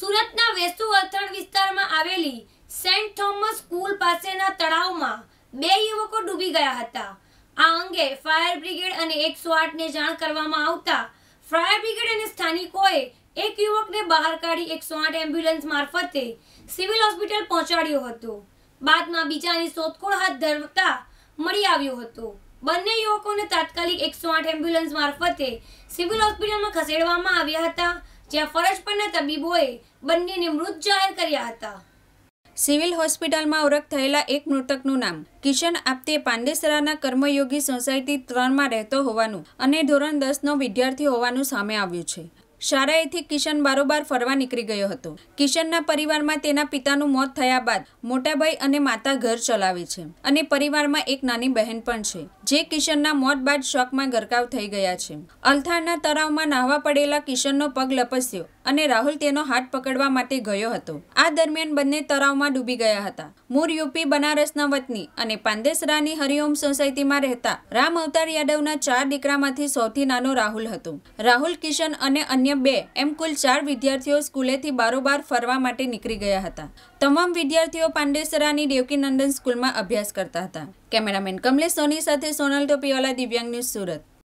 સુરતના વેસુ અથાણ વિસ્તારમાં આવેલી સેન્ટ થોમસ સ્કૂલ પાસેના તળાવમાં બે યુવકો ડૂબી ગયા હતા આ અંગે ફાયર બ્રિગેડ અને એકસો આઠને જાણ કરવામાં આવતા ફાયર બ્રિગેડ અને સ્થાનિકોએ એક યુવકને બહાર કાઢી એકસો આઠ એમ્બ્યુલન્સ મારફતે સિવિલ હોસ્પિટલ પહોંચાડ્યો હતો બાદમાં બીજાની શોધખોળ હાથ ધરતા મળી આવ્યો હતો બંને યુવકોને તાત્કાલિક એકસો આઠ એમ્બ્યુલન્સ મારફતે સિવિલ હોસ્પિટલમાં ખસેડવામાં આવ્યા હતા જ્યાં ફરજ પરના તબીબોએ બંનેને મૃત જાહેર કર્યા હતા સિવિલ હોસ્પિટલમાં ઓળખ થયેલા એક મૃતકનું નામ કિશન આપતે પાંડેસરાના કર્મયોગી સોસાયટી ત્રણમાં રહેતો હોવાનું અને ધોરણ દસનો વિદ્યાર્થી હોવાનું સામે આવ્યું છે શાળાએથી કિશન બારોબાર ફરવા નીકળી ગયો હતો કિશનના પરિવારમાં તેના પિતાનું મોત થયા બાદ મોટાભાઈ અને માતા ઘર ચલાવે છે અને પરિવારમાં એક નાની બહેન પણ છે જે કિશનના મોત બાદ શોકમાં ગરકાવ થઈ ગયા છે અલથાણના તળાવમાં નાહવા પડેલા કિશનનો પગ લપસ્યો અને રાહુલ તેનો હાથ પકડવા માટે ગયો હતો આ દરમિયાન બંને તળાવમાં ડૂબી ગયા હતા મૂળ યુપી બનારસના વતની અને પાંદેસરાની હરિઓમ સોસાયટીમાં રહેતા રામ અવતાર યાદવના ચાર દીકરામાંથી સૌથી નાનો રાહુલ હતો રાહુલ કિશન અને અન્ય બે એમ કુલ ચાર વિદ્યાર્થીઓ સ્કૂલેથી બારોબાર ફરવા માટે નીકળી ગયા હતા તમામ વિદ્યાર્થીઓ પાંડેસરાની દેવકી નંદન સ્કૂલમાં અભ્યાસ કરતા હતા કેમેરામેન કમલેશ સોની સાથે સોનલ ટોપીવાલા દિવ્યાંગ ન્યૂઝ સુરત